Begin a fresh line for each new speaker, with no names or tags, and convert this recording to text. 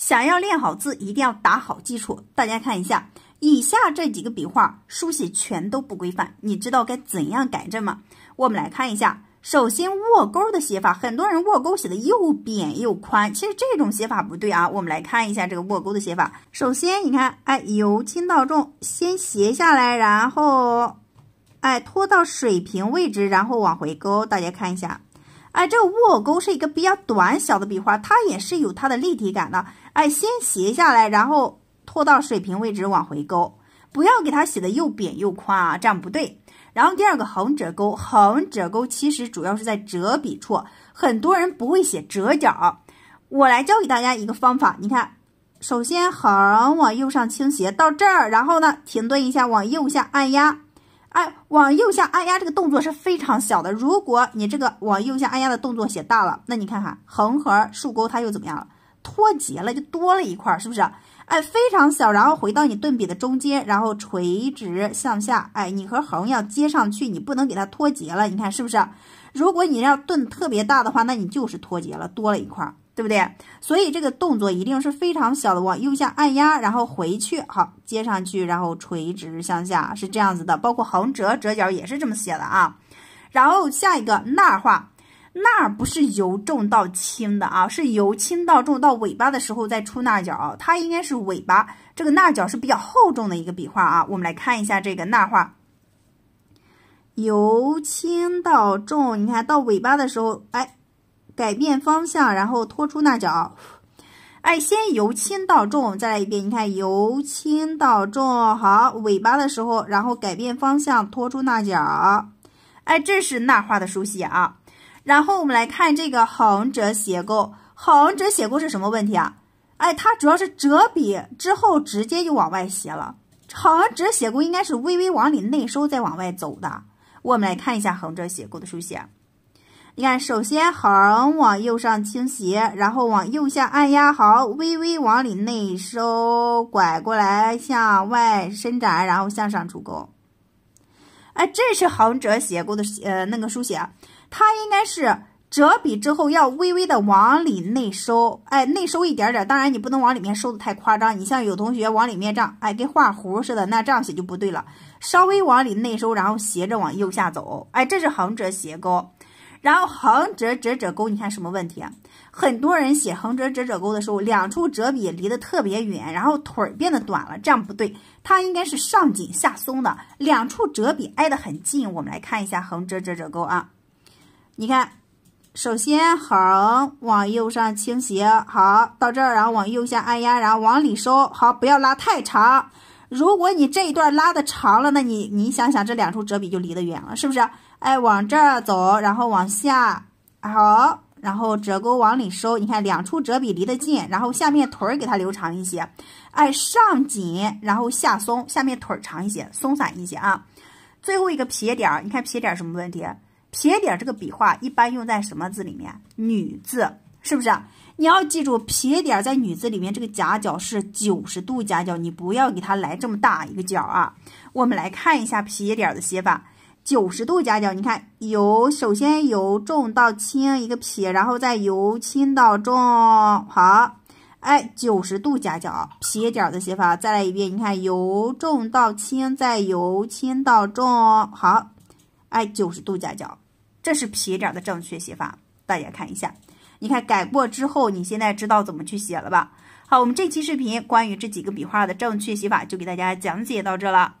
想要练好字，一定要打好基础。大家看一下以下这几个笔画书写全都不规范，你知道该怎样改正吗？我们来看一下，首先卧钩的写法，很多人卧钩写的又扁又宽，其实这种写法不对啊。我们来看一下这个卧钩的写法，首先你看，哎，由轻到重，先斜下来，然后，哎，拖到水平位置，然后往回勾。大家看一下，哎，这个卧钩是一个比较短小的笔画，它也是有它的立体感的。哎，先斜下来，然后拖到水平位置往回勾，不要给它写的又扁又宽啊，这样不对。然后第二个横折钩，横折钩其实主要是在折笔处，很多人不会写折角，我来教给大家一个方法。你看，首先横往右上倾斜到这儿，然后呢停顿一下，往右下按压。哎，往右下按压这个动作是非常小的，如果你这个往右下按压的动作写大了，那你看看横和竖钩它又怎么样了？脱节了就多了一块，是不是？哎，非常小，然后回到你顿笔的中间，然后垂直向下，哎，你和横要接上去，你不能给它脱节了。你看是不是？如果你要顿特别大的话，那你就是脱节了，多了一块，对不对？所以这个动作一定是非常小的，往右下按压，然后回去，好，接上去，然后垂直向下，是这样子的。包括横折折角也是这么写的啊。然后下一个捺画。捺不是由重到轻的啊，是由轻到重到尾巴的时候再出捺角它应该是尾巴这个捺角是比较厚重的一个笔画啊。我们来看一下这个捺画，由轻到重，你看到尾巴的时候，哎，改变方向，然后拖出捺角。哎，先由轻到重，再来一遍。你看由轻到重，好，尾巴的时候，然后改变方向，拖出捺角。哎，这是捺画的书写啊。然后我们来看这个横折斜钩，横折斜钩是什么问题啊？哎，它主要是折笔之后直接就往外斜了。横折斜钩应该是微微往里内收，再往外走的。我们来看一下横折斜钩的书写，你看，首先横往右上倾斜，然后往右下按压好，微微往里内收，拐过来向外伸展，然后向上出钩。哎，这是横折斜钩的呃那个书写。它应该是折笔之后要微微的往里内收，哎，内收一点点。当然你不能往里面收的太夸张。你像有同学往里面这样，哎，跟画弧似的，那这样写就不对了。稍微往里内收，然后斜着往右下走，哎，这是横折斜钩。然后横折折折钩，你看什么问题？很多人写横折折折钩的时候，两处折笔离得特别远，然后腿儿变得短了，这样不对。它应该是上紧下松的，两处折笔挨得很近。我们来看一下横折折折钩啊。你看，首先横往右上倾斜，好，到这儿，然后往右下按压，然后往里收，好，不要拉太长。如果你这一段拉的长了，那你你想想，这两处折笔就离得远了，是不是？哎，往这儿走，然后往下，好，然后折钩往里收。你看，两处折笔离得近，然后下面腿儿给它留长一些。哎，上紧，然后下松，下面腿长一些，松散一些啊。最后一个撇点，你看撇点什么问题？撇点这个笔画一般用在什么字里面？女字是不是？你要记住，撇点在女字里面这个夹角是九十度夹角，你不要给它来这么大一个角啊！我们来看一下撇点的写法，九十度夹角。你看，由首先由重到轻一个撇，然后再由轻到重，好，哎，九十度夹角，撇点的写法，再来一遍。你看，由重到轻，再由轻到重，好。哎，九十度夹角，这是撇点的正确写法。大家看一下，你看改过之后，你现在知道怎么去写了吧？好，我们这期视频关于这几个笔画的正确写法，就给大家讲解到这了。